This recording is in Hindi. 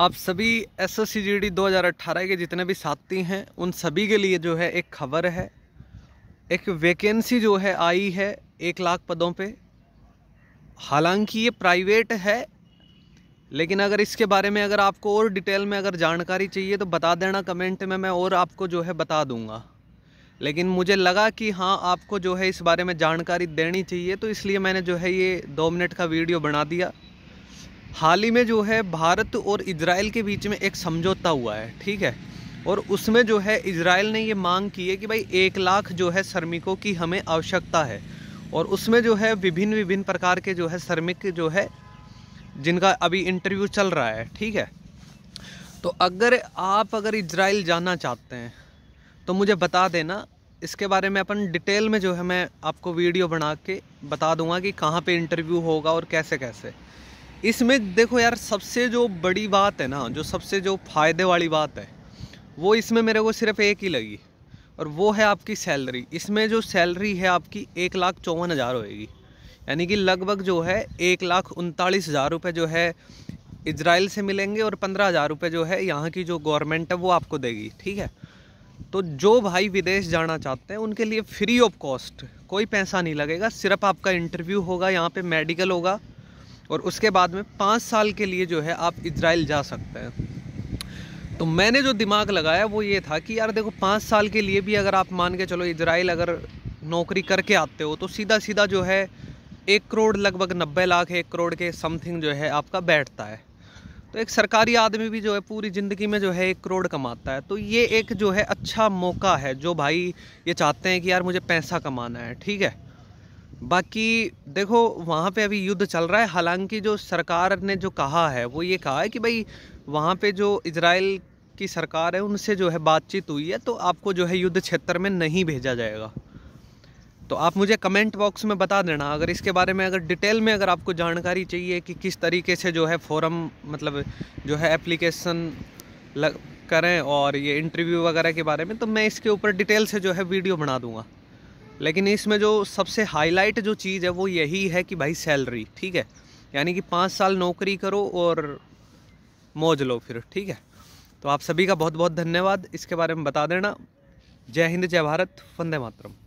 आप सभी S S C G D दो हज़ार अट्ठारह के जितने भी साथी हैं उन सभी के लिए जो है एक खबर है एक वैकेंसी जो है आई है एक लाख पदों पे हालांकि ये प्राइवेट है लेकिन अगर इसके बारे में अगर आपको और डिटेल में अगर जानकारी चाहिए तो बता देना कमेंट में मैं और आपको जो है बता दूंगा लेकिन मुझे लगा कि हाँ आपको जो है इस बारे में जानकारी देनी चाहिए तो इसलिए मैंने जो है ये दो मिनट का वीडियो बना दिया हाल ही में जो है भारत और इसराइल के बीच में एक समझौता हुआ है ठीक है और उसमें जो है इसराइल ने ये मांग की है कि भाई एक लाख जो है श्रमिकों की हमें आवश्यकता है और उसमें जो है विभिन्न विभिन्न प्रकार के जो है श्रमिक जो है जिनका अभी इंटरव्यू चल रहा है ठीक है तो अगर आप अगर इसराइल जाना चाहते हैं तो मुझे बता देना इसके बारे में अपन डिटेल में जो है मैं आपको वीडियो बना के बता दूंगा कि कहाँ पे इंटरव्यू होगा और कैसे कैसे इसमें देखो यार सबसे जो बड़ी बात है ना जो सबसे जो फ़ायदे वाली बात है वो इसमें मेरे को सिर्फ एक ही लगी और वो है आपकी सैलरी इसमें जो सैलरी है आपकी एक लाख चौवन हज़ार होएगी यानी कि लगभग जो है एक लाख उनतालीस हज़ार रुपये जो है इसराइल से मिलेंगे और पंद्रह हज़ार रुपये जो है यहाँ की जो गवर्नमेंट है वो आपको देगी ठीक है तो जो भाई विदेश जाना चाहते हैं उनके लिए फ्री ऑफ कॉस्ट कोई पैसा नहीं लगेगा सिर्फ आपका इंटरव्यू होगा यहाँ पे मेडिकल होगा और उसके बाद में पाँच साल के लिए जो है आप इसराइल जा सकते हैं तो मैंने जो दिमाग लगाया वो ये था कि यार देखो पाँच साल के लिए भी अगर आप मान के चलो इसराइल अगर नौकरी करके आते हो तो सीधा सीधा जो है एक करोड़ लगभग नब्बे लाख एक करोड़ के समथिंग जो है आपका बैठता है तो एक सरकारी आदमी भी जो है पूरी ज़िंदगी में जो है एक करोड़ कमाता है तो ये एक जो है अच्छा मौका है जो भाई ये चाहते हैं कि यार मुझे पैसा कमाना है ठीक है बाकी देखो वहाँ पे अभी युद्ध चल रहा है हालांकि जो सरकार ने जो कहा है वो ये कहा है कि भाई वहाँ पे जो इसराइल की सरकार है उनसे जो है बातचीत हुई है तो आपको जो है युद्ध क्षेत्र में नहीं भेजा जाएगा तो आप मुझे कमेंट बॉक्स में बता देना अगर इसके बारे में अगर डिटेल में अगर आपको जानकारी चाहिए कि किस तरीके से जो है फोरम मतलब जो है एप्लीकेशन लग करें और ये इंटरव्यू वगैरह के बारे में तो मैं इसके ऊपर डिटेल से जो है वीडियो बना दूँगा लेकिन इसमें जो सबसे हाईलाइट जो चीज़ है वो यही है कि भाई सैलरी ठीक है यानी कि पाँच साल नौकरी करो और मौज लो फिर ठीक है तो आप सभी का बहुत बहुत धन्यवाद इसके बारे में बता देना जय हिंद जय भारत वंदे मातरम